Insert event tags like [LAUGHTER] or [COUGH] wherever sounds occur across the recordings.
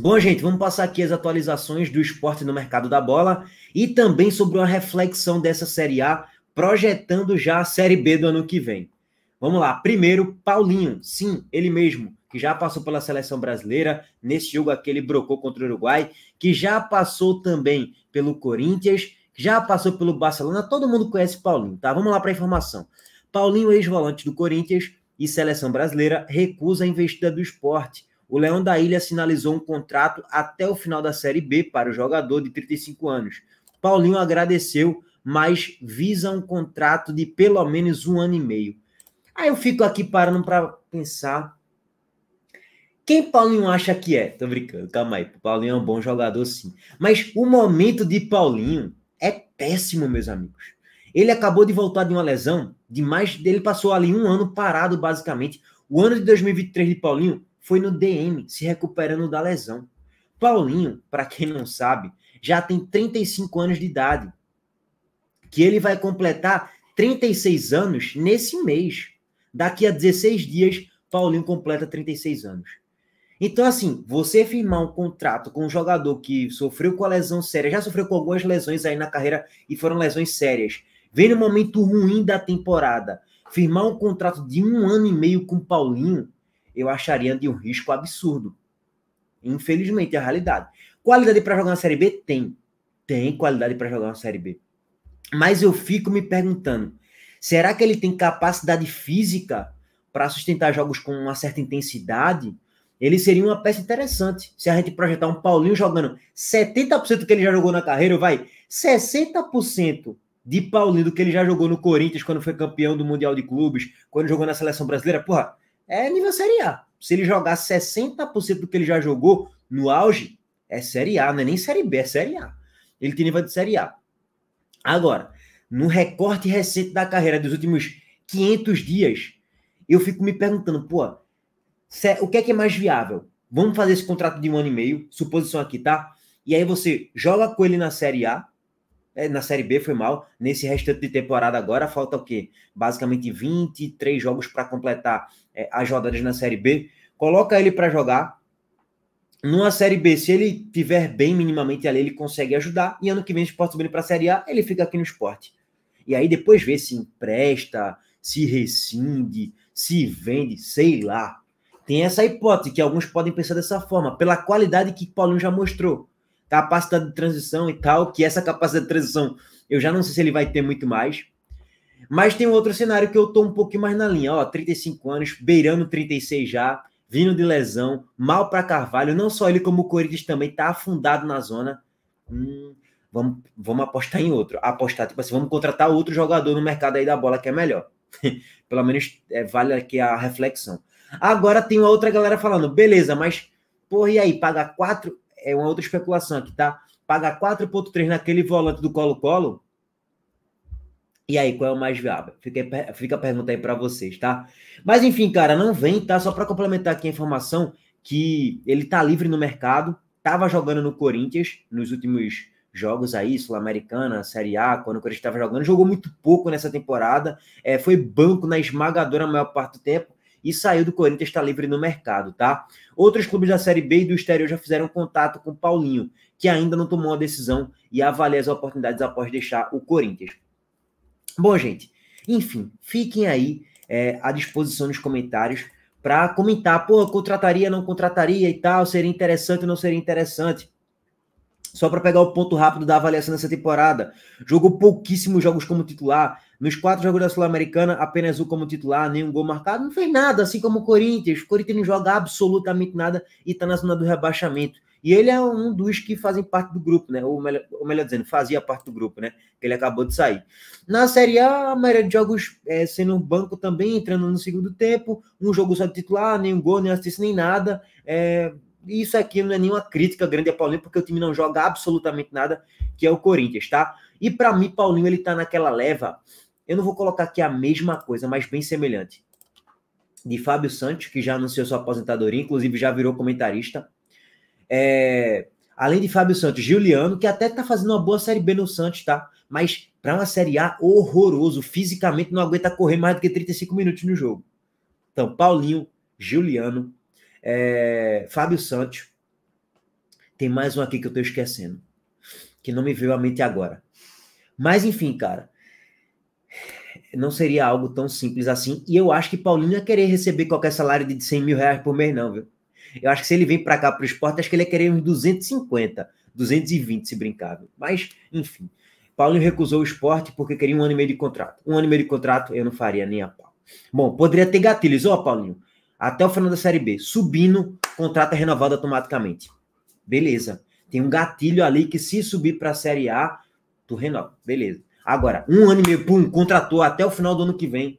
Bom, gente, vamos passar aqui as atualizações do esporte no mercado da bola e também sobre uma reflexão dessa Série A, projetando já a Série B do ano que vem. Vamos lá, primeiro, Paulinho, sim, ele mesmo, que já passou pela seleção brasileira, nesse jogo aquele brocou contra o Uruguai, que já passou também pelo Corinthians, já passou pelo Barcelona, todo mundo conhece Paulinho, tá? Vamos lá para a informação. Paulinho, ex-volante do Corinthians e seleção brasileira, recusa a investida do esporte o Leão da Ilha sinalizou um contrato até o final da Série B para o jogador de 35 anos. Paulinho agradeceu, mas visa um contrato de pelo menos um ano e meio. Aí eu fico aqui parando para pensar. Quem Paulinho acha que é? Tô brincando, calma aí. Paulinho é um bom jogador, sim. Mas o momento de Paulinho é péssimo, meus amigos. Ele acabou de voltar de uma lesão de mais. Ele passou ali um ano parado, basicamente. O ano de 2023 de Paulinho foi no DM, se recuperando da lesão. Paulinho, para quem não sabe, já tem 35 anos de idade, que ele vai completar 36 anos nesse mês. Daqui a 16 dias, Paulinho completa 36 anos. Então, assim, você firmar um contrato com um jogador que sofreu com a lesão séria, já sofreu com algumas lesões aí na carreira e foram lesões sérias, vem no momento ruim da temporada, firmar um contrato de um ano e meio com Paulinho, eu acharia de um risco absurdo. Infelizmente, é a realidade. Qualidade para jogar na Série B? Tem. Tem qualidade para jogar na Série B. Mas eu fico me perguntando: será que ele tem capacidade física para sustentar jogos com uma certa intensidade? Ele seria uma peça interessante. Se a gente projetar um Paulinho jogando 70% do que ele já jogou na carreira, vai 60% de Paulinho do que ele já jogou no Corinthians quando foi campeão do Mundial de Clubes, quando jogou na seleção brasileira, porra, é nível Série A. Se ele jogar 60% do que ele já jogou no auge, é Série A, não é nem Série B, é Série A. Ele tem nível de Série A. Agora, no recorte recente da carreira dos últimos 500 dias, eu fico me perguntando, pô, o que é que é mais viável? Vamos fazer esse contrato de um ano e meio, suposição aqui, tá? E aí você joga com ele na Série A, é, na Série B foi mal. Nesse restante de temporada agora, falta o quê? Basicamente 23 jogos para completar é, as rodadas na Série B. Coloca ele para jogar. Numa Série B, se ele tiver bem minimamente ali, ele consegue ajudar. E ano que vem, o esporte subindo para a Série A, ele fica aqui no esporte. E aí depois vê se empresta, se rescinde, se vende, sei lá. Tem essa hipótese que alguns podem pensar dessa forma, pela qualidade que Paulinho já mostrou capacidade de transição e tal, que essa capacidade de transição eu já não sei se ele vai ter muito mais. Mas tem um outro cenário que eu tô um pouquinho mais na linha, ó, 35 anos, beirando 36 já, vindo de lesão, mal para Carvalho, não só ele como o Corinthians também tá afundado na zona. Hum, vamos, vamos apostar em outro, apostar tipo assim, vamos contratar outro jogador no mercado aí da bola que é melhor. [LAUGHS] Pelo menos é, vale aqui a reflexão. Agora tem uma outra galera falando, beleza, mas porra, e aí, pagar 4, é uma outra especulação aqui, tá? Pagar 4,3 naquele volante do Colo-Colo. E aí, qual é o mais viável? Fica, fica a pergunta aí para vocês, tá? Mas enfim, cara, não vem, tá? Só para complementar aqui a informação que ele tá livre no mercado, tava jogando no Corinthians nos últimos jogos aí, Sul-Americana, Série A, quando o Corinthians estava jogando, jogou muito pouco nessa temporada, é, foi banco na esmagadora a maior parte do tempo, e saiu do Corinthians, está livre no mercado, tá? Outros clubes da Série B e do exterior já fizeram contato com Paulinho, que ainda não tomou uma decisão e avalia as oportunidades após deixar o Corinthians. Bom, gente, enfim, fiquem aí é, à disposição nos comentários para comentar, pô, contrataria, não contrataria e tal, seria interessante, não seria interessante. Só para pegar o ponto rápido da avaliação dessa temporada, jogou pouquíssimos jogos como titular, nos quatro jogos da Sul-Americana, apenas um como titular, nenhum gol marcado, não fez nada, assim como o Corinthians. O Corinthians não joga absolutamente nada e está na zona do rebaixamento. E ele é um dos que fazem parte do grupo, né? Ou melhor, ou melhor dizendo, fazia parte do grupo, né? Ele acabou de sair. Na Série A, a maioria de jogos é, sendo banco também, entrando no segundo tempo, um jogo só de titular, nenhum gol, nem assistência, nem nada. É, isso aqui não é nenhuma crítica grande a Paulinho, porque o time não joga absolutamente nada, que é o Corinthians, tá? E para mim, Paulinho, ele tá naquela leva eu não vou colocar aqui a mesma coisa, mas bem semelhante. De Fábio Santos, que já anunciou sua aposentadoria, inclusive já virou comentarista. É... Além de Fábio Santos, Juliano, que até está fazendo uma boa Série B no Santos, tá? Mas para uma Série A, horroroso. Fisicamente não aguenta correr mais do que 35 minutos no jogo. Então, Paulinho, Juliano, é... Fábio Santos. Tem mais um aqui que eu estou esquecendo, que não me veio à mente agora. Mas enfim, cara, não seria algo tão simples assim. E eu acho que Paulinho ia querer receber qualquer salário de 100 mil reais por mês, não, viu? Eu acho que se ele vem para cá para o esporte, acho que ele ia querer uns 250, 220 se brincar. Viu? Mas, enfim. Paulinho recusou o esporte porque queria um ano e meio de contrato. Um ano e meio de contrato eu não faria nem a pau. Bom, poderia ter gatilhos. Ó, oh, Paulinho, até o final da Série B, subindo, contrato é renovado automaticamente. Beleza. Tem um gatilho ali que se subir para a Série A, tu renova. Beleza. Agora, um ano e meio, pum, contratou até o final do ano que vem.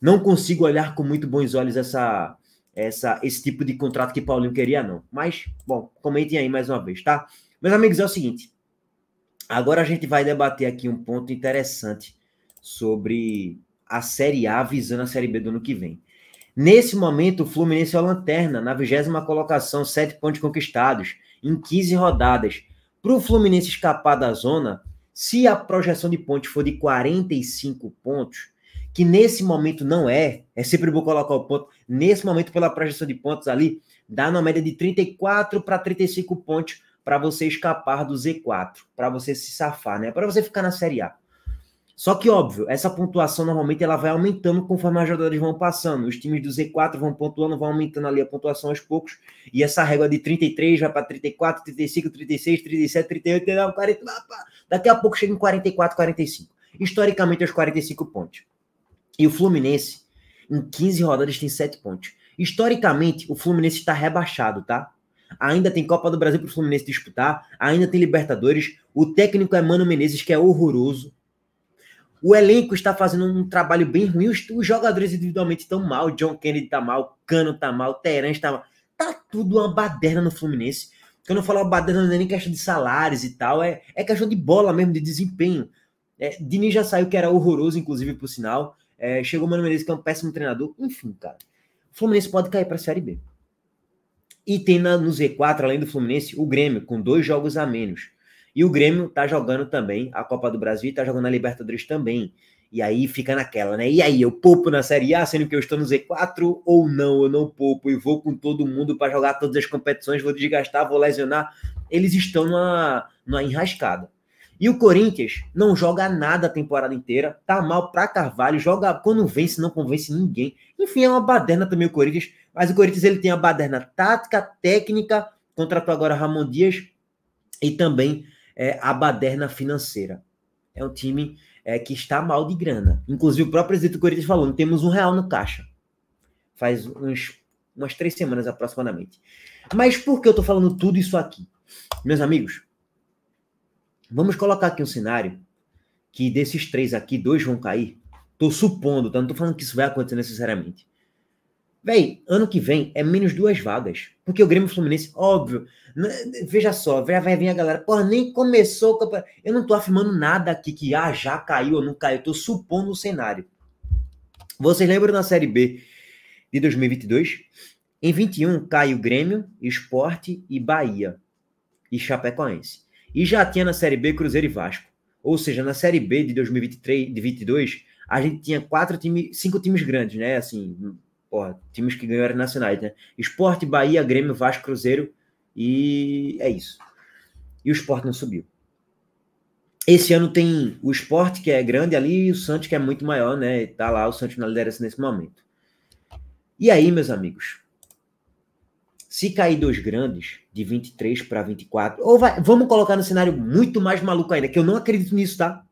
Não consigo olhar com muito bons olhos essa, essa, esse tipo de contrato que Paulinho queria, não. Mas, bom, comentem aí mais uma vez, tá? Meus amigos, é o seguinte. Agora a gente vai debater aqui um ponto interessante sobre a Série A visando a Série B do ano que vem. Nesse momento, o Fluminense é a lanterna, na vigésima colocação, sete pontos conquistados, em 15 rodadas. Para o Fluminense escapar da zona, se a projeção de pontos for de 45 pontos, que nesse momento não é, é sempre bom colocar o ponto, nesse momento, pela projeção de pontos ali, dá na média de 34 para 35 pontos para você escapar do Z4, para você se safar, né? Para você ficar na Série A. Só que, óbvio, essa pontuação normalmente ela vai aumentando conforme as rodadas vão passando. Os times do Z4 vão pontuando, vão aumentando ali a pontuação aos poucos. E essa régua de 33 vai para 34, 35, 36, 37, 38, 39, 40. Daqui a pouco chega em 44, 45. Historicamente, aos 45 pontos. E o Fluminense, em 15 rodadas, tem 7 pontos. Historicamente, o Fluminense está rebaixado, tá? ainda tem Copa do Brasil para o Fluminense disputar, ainda tem Libertadores. O técnico é Mano Menezes, que é horroroso. O elenco está fazendo um trabalho bem ruim. Os, os jogadores individualmente estão mal. John Kennedy está mal, Cano está mal, Terence está mal. Tá tudo uma baderna no Fluminense. Quando eu falo baderna, não é nem questão de salários e tal. É, é questão de bola mesmo, de desempenho. É, Dini já saiu que era horroroso, inclusive, por sinal. É, chegou o Mano Menezes, que é um péssimo treinador. Enfim, cara. O Fluminense pode cair para a Série B. E tem na, no Z4, além do Fluminense, o Grêmio, com dois jogos a menos. E o Grêmio tá jogando também a Copa do Brasil e tá jogando a Libertadores também. E aí fica naquela, né? E aí, eu poupo na Série A, sendo que eu estou no Z4 ou não? Eu não poupo e vou com todo mundo para jogar todas as competições, vou desgastar, vou lesionar. Eles estão numa, numa enrascada. E o Corinthians não joga nada a temporada inteira, tá mal pra Carvalho, joga quando vence, não convence ninguém. Enfim, é uma baderna também o Corinthians, mas o Corinthians ele tem a baderna tática, técnica, contratou agora Ramon Dias e também é, a baderna financeira. É um time é, que está mal de grana. Inclusive, o próprio presidente do Corinthians falou: não temos um real no caixa. Faz uns, umas três semanas aproximadamente. Mas por que eu estou falando tudo isso aqui? Meus amigos, vamos colocar aqui um cenário que desses três aqui, dois vão cair. Estou supondo, tá? não estou falando que isso vai acontecer necessariamente. Véi, ano que vem é menos duas vagas. Porque o Grêmio Fluminense, óbvio. Né, veja só, vai vir a galera. Porra, nem começou o campeonato. Eu não tô afirmando nada aqui que ah, já caiu ou não caiu. Eu tô supondo o cenário. Vocês lembram da Série B de 2022? Em 21 caiu Grêmio, Esporte e Bahia. E Chapecoense. E já tinha na Série B Cruzeiro e Vasco. Ou seja, na Série B de 2023, de 22, a gente tinha quatro times, cinco times grandes, né? Assim, Ó, times que ganharam nacionais, né? Esporte, Bahia, Grêmio, Vasco, Cruzeiro e é isso. E o esporte não subiu. Esse ano tem o esporte que é grande ali e o Santos que é muito maior, né? E tá lá o Santos na liderança nesse momento. E aí, meus amigos? Se cair dois grandes, de 23 para 24, ou vai, vamos colocar no cenário muito mais maluco ainda, que eu não acredito nisso, tá?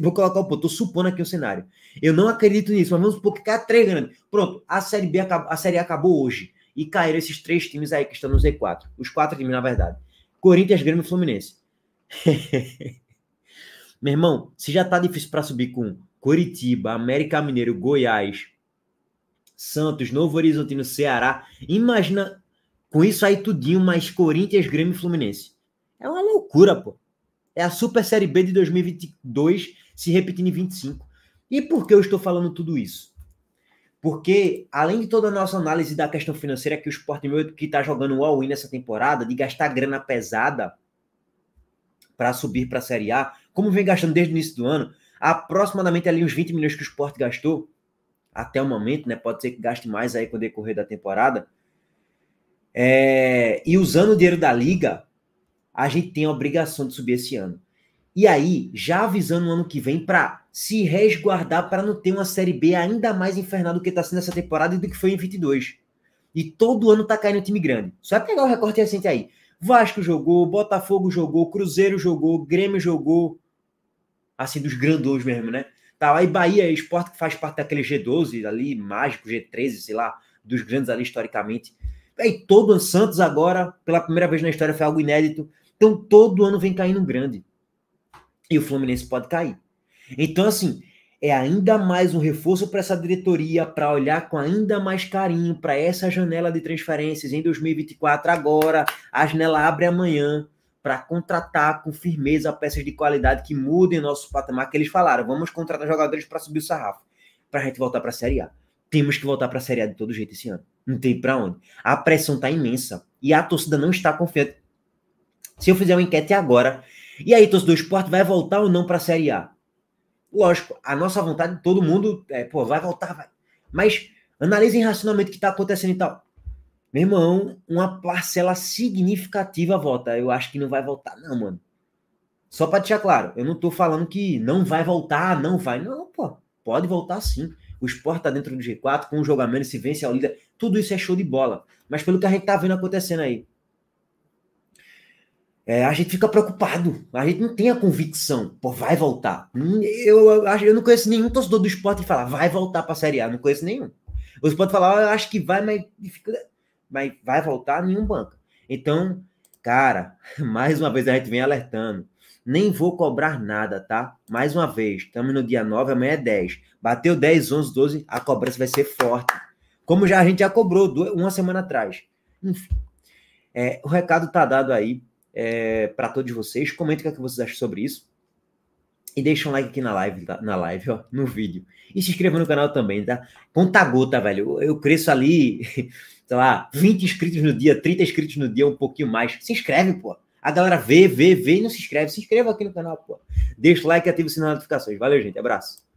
Vou colocar o ponto, estou supondo aqui o cenário. Eu não acredito nisso, mas vamos supor que cai três grandes. Pronto, a Série B acabou, a Série A acabou hoje. E caíram esses três times aí que estão no Z4. Os quatro times, na verdade. Corinthians, Grêmio e Fluminense. [LAUGHS] Meu irmão, se já tá difícil para subir com Curitiba, América Mineiro, Goiás, Santos, Novo Horizontino, Ceará, imagina com isso aí tudinho, mais Corinthians, Grêmio e Fluminense. É uma loucura, pô. É a Super Série B de 2022 se repetindo em 25. E por que eu estou falando tudo isso? Porque, além de toda a nossa análise da questão financeira, que o Sport Meu que está jogando o all-in nessa temporada, de gastar grana pesada para subir para a Série A, como vem gastando desde o início do ano, aproximadamente ali uns 20 milhões que o Sport gastou, até o momento, né? Pode ser que gaste mais aí com o decorrer da temporada. É, e usando o dinheiro da liga, a gente tem a obrigação de subir esse ano. E aí, já avisando o ano que vem para se resguardar para não ter uma Série B ainda mais infernal do que está sendo essa temporada e do que foi em 22. E todo ano tá caindo time grande. Só pegar o recorte recente aí. Vasco jogou, Botafogo jogou, Cruzeiro jogou, Grêmio jogou. Assim, dos grandões mesmo, né? Tá, aí Bahia, esporte que faz parte daquele G12 ali, mágico, G13, sei lá, dos grandes ali historicamente. E todo ano, Santos agora, pela primeira vez na história, foi algo inédito. Então todo ano vem caindo grande. E o Fluminense pode cair. Então, assim, é ainda mais um reforço para essa diretoria para olhar com ainda mais carinho para essa janela de transferências em 2024 agora. A janela abre amanhã para contratar com firmeza peças de qualidade que mudem nosso patamar que eles falaram. Vamos contratar jogadores para subir o sarrafo, para a gente voltar para a Série A. Temos que voltar para a Série A de todo jeito esse ano. Não tem para onde. A pressão está imensa e a torcida não está confiante. Se eu fizer uma enquete agora, e aí, torcedor do esporte vai voltar ou não para a Série A? Lógico, a nossa vontade, todo mundo, é, pô, vai voltar, vai. Mas analisem racionalmente o que está acontecendo e tal. Meu irmão, uma parcela significativa volta. Eu acho que não vai voltar, não, mano. Só para deixar claro, eu não tô falando que não vai voltar, não vai. Não, pô, pode voltar sim. O esporte está dentro do G4, com o jogamento, se vence a é liga, Tudo isso é show de bola. Mas pelo que a gente tá vendo acontecendo aí, é, a gente fica preocupado, a gente não tem a convicção, pô, vai voltar. Hum, eu, eu, eu não conheço nenhum torcedor do esporte que fala, vai voltar para a Série A, não conheço nenhum. Você pode falar, ah, eu acho que vai, mas, mas vai voltar nenhum banco. Então, cara, [LAUGHS] mais uma vez a gente vem alertando. Nem vou cobrar nada, tá? Mais uma vez, estamos no dia 9, amanhã é 10. Bateu 10, 11, 12, a cobrança vai ser forte. Como já a gente já cobrou uma semana atrás. Enfim, é, o recado tá dado aí é, para todos vocês. Comentem o é que vocês acham sobre isso. E deixa um like aqui na live, tá? na live, ó, no vídeo. E se inscreva no canal também, tá? Conta gota, velho. Eu, eu cresço ali, [LAUGHS] sei lá, 20 inscritos no dia, 30 inscritos no dia, um pouquinho mais. Se inscreve, pô. A galera vê, vê, vê e não se inscreve. Se inscreva aqui no canal, pô. Deixa o like e ativa o sinal de notificações. Valeu, gente. Abraço.